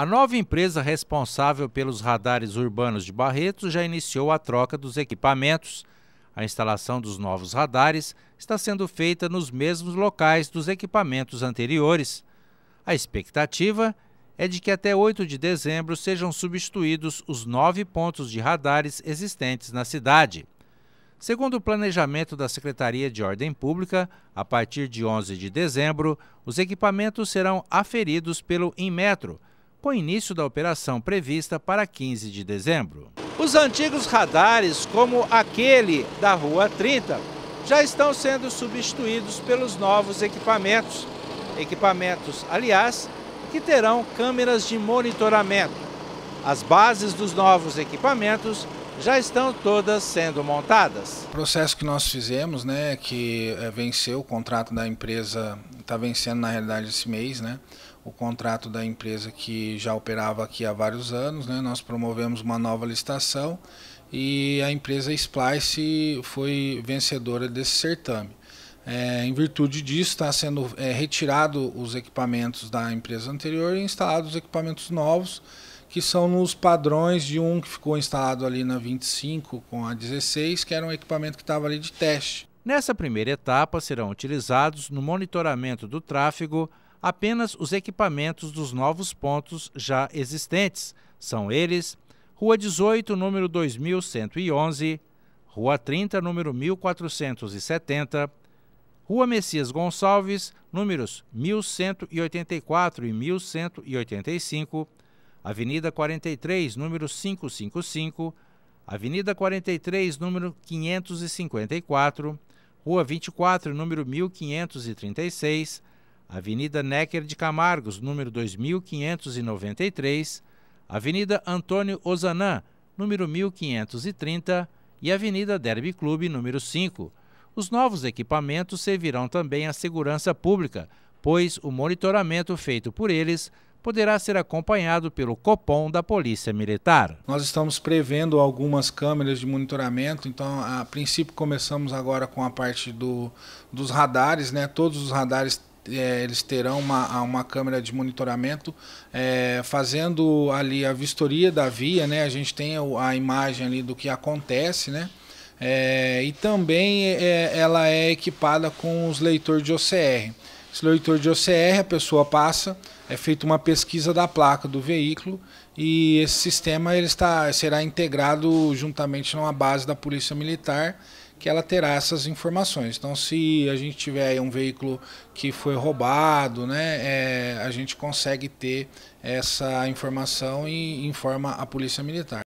A nova empresa responsável pelos radares urbanos de Barretos já iniciou a troca dos equipamentos. A instalação dos novos radares está sendo feita nos mesmos locais dos equipamentos anteriores. A expectativa é de que até 8 de dezembro sejam substituídos os nove pontos de radares existentes na cidade. Segundo o planejamento da Secretaria de Ordem Pública, a partir de 11 de dezembro, os equipamentos serão aferidos pelo Inmetro com início da operação prevista para 15 de dezembro. Os antigos radares, como aquele da Rua 30, já estão sendo substituídos pelos novos equipamentos. Equipamentos, aliás, que terão câmeras de monitoramento. As bases dos novos equipamentos já estão todas sendo montadas. O processo que nós fizemos, né, que eh, venceu o contrato da empresa, está vencendo na realidade esse mês, né? O contrato da empresa que já operava aqui há vários anos, né? Nós promovemos uma nova licitação e a empresa Splice foi vencedora desse certame. É, em virtude disso, está sendo é, retirado os equipamentos da empresa anterior e instalados os equipamentos novos que são nos padrões de um que ficou instalado ali na 25 com a 16, que era um equipamento que estava ali de teste. Nessa primeira etapa serão utilizados no monitoramento do tráfego apenas os equipamentos dos novos pontos já existentes. São eles: Rua 18, número 2111, Rua 30, número 1470, Rua Messias Gonçalves, números 1184 e 1185 Avenida 43, número 555, Avenida 43, número 554, Rua 24, número 1536, Avenida Necker de Camargos, número 2593, Avenida Antônio Ozanã, número 1530 e Avenida Derby Clube, número 5. Os novos equipamentos servirão também à segurança pública, pois o monitoramento feito por eles poderá ser acompanhado pelo Copom da Polícia Militar. Nós estamos prevendo algumas câmeras de monitoramento, então a princípio começamos agora com a parte do, dos radares, né? Todos os radares é, eles terão uma, uma câmera de monitoramento é, fazendo ali a vistoria da via, né? A gente tem a imagem ali do que acontece, né? É, e também é, ela é equipada com os leitores de OCR. Esse leitor de OCR, a pessoa passa, é feita uma pesquisa da placa do veículo e esse sistema ele está, será integrado juntamente numa base da Polícia Militar que ela terá essas informações. Então, se a gente tiver um veículo que foi roubado, né, é, a gente consegue ter essa informação e informa a Polícia Militar.